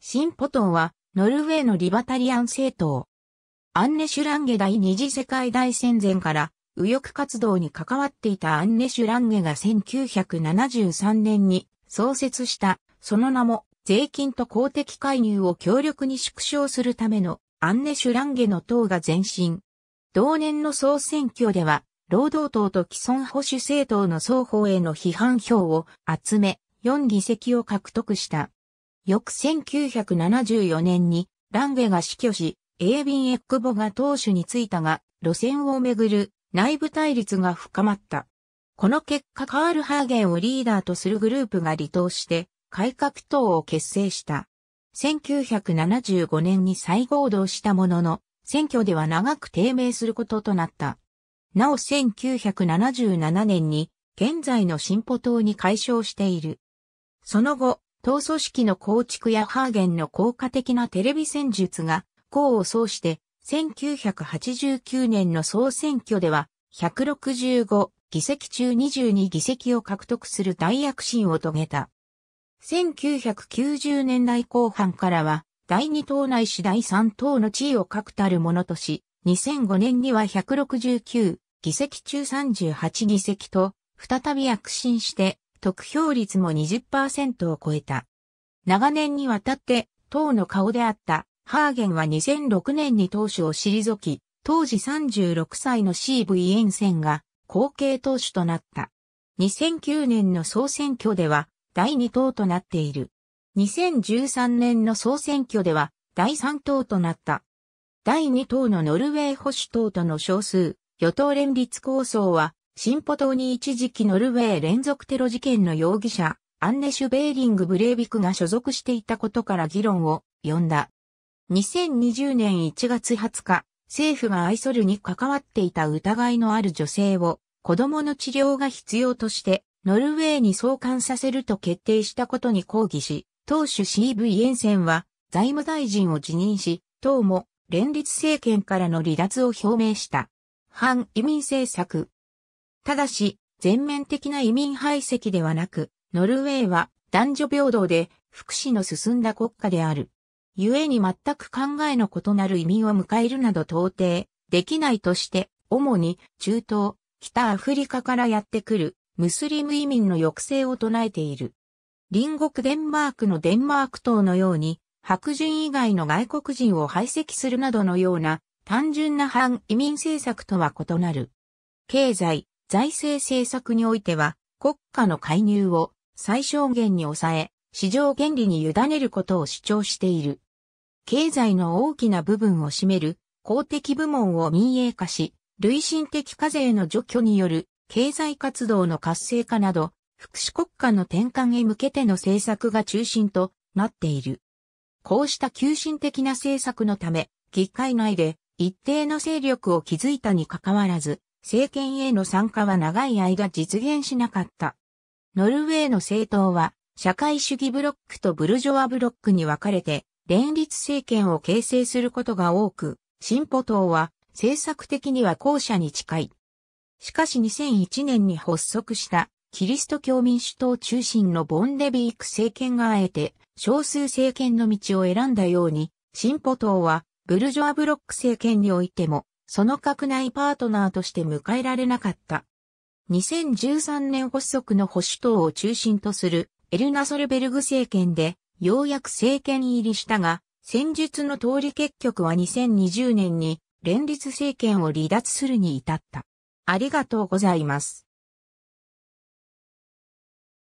シンポトンは、ノルウェーのリバタリアン政党。アンネ・シュランゲ第二次世界大戦前から、右翼活動に関わっていたアンネ・シュランゲが1973年に創設した、その名も、税金と公的介入を強力に縮小するための、アンネ・シュランゲの党が前進。同年の総選挙では、労働党と既存保守政党の双方への批判票を集め、4議席を獲得した。翌1974年にランゲが死去し、エービン・エックボが当主に就いたが、路線をめぐる内部対立が深まった。この結果カール・ハーゲンをリーダーとするグループが離党して、改革党を結成した。1975年に再合同したものの、選挙では長く低迷することとなった。なお1977年に現在の進歩党に解消している。その後、党組織の構築やハーゲンの効果的なテレビ戦術が、功を奏して、1989年の総選挙では、165議席中22議席を獲得する大躍進を遂げた。1990年代後半からは、第2党内市第3党の地位を確たるものとし、2005年には169議席中38議席と、再び躍進して得票率も20%を超えた。長年にわたって党の顔であったハーゲンは2006年に党首を退き、当時36歳の CV エ線が後継党首となった。2009年の総選挙では第2党となっている。2013年の総選挙では第3党となった。第2党のノルウェー保守党との少数、与党連立構想は進歩党に一時期ノルウェー連続テロ事件の容疑者、アンネ・シュベーリング・ブレービクが所属していたことから議論を呼んだ。2020年1月20日、政府が愛するに関わっていた疑いのある女性を子供の治療が必要としてノルウェーに送還させると決定したことに抗議し、党首 CV エンセンは財務大臣を辞任し、党も連立政権からの離脱を表明した。反移民政策、ただし、全面的な移民排斥ではなく、ノルウェーは男女平等で福祉の進んだ国家である。故に全く考えの異なる移民を迎えるなど到底できないとして、主に中東、北アフリカからやってくるムスリム移民の抑制を唱えている。隣国デンマークのデンマーク島のように、白人以外の外国人を排斥するなどのような単純な反移民政策とは異なる。経済、財政政策においては、国家の介入を最小限に抑え、市場原理に委ねることを主張している。経済の大きな部分を占める公的部門を民営化し、累進的課税の除去による経済活動の活性化など、福祉国家の転換へ向けての政策が中心となっている。こうした急進的な政策のため、議会内で一定の勢力を築いたにかかわらず、政権への参加は長い間実現しなかった。ノルウェーの政党は、社会主義ブロックとブルジョアブロックに分かれて、連立政権を形成することが多く、進歩党は政策的には後者に近い。しかし2001年に発足したキリスト教民主党中心のボンデビーク政権があえて少数政権の道を選んだように、進歩党はブルジョアブロック政権においてもその閣内パートナーとして迎えられなかった。2013年発足の保守党を中心とするエルナソルベルグ政権で、ようやく政権入りしたが、戦術の通り結局は2020年に連立政権を離脱するに至った。ありがとうございます。